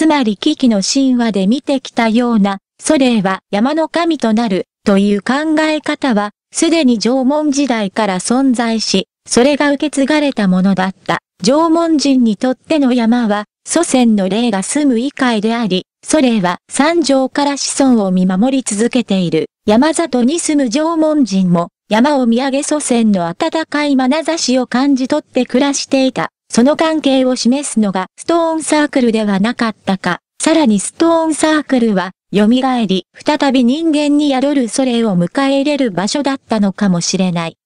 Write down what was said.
つまり危機の神話で見てきたような、ソレイは山の神となる、という考え方は、すでに縄文時代から存在し、それが受け継がれたものだった。縄文人にとっての山は、祖先の霊が住む異界であり、ソレイは山上から子孫を見守り続けている。山里に住む縄文人も、山を見上げ祖先の温かい眼差しを感じ取って暮らしていた。その関係を示すのがストーンサークルではなかったか。さらにストーンサークルは、蘇り、再び人間に宿るそれを迎え入れる場所だったのかもしれない。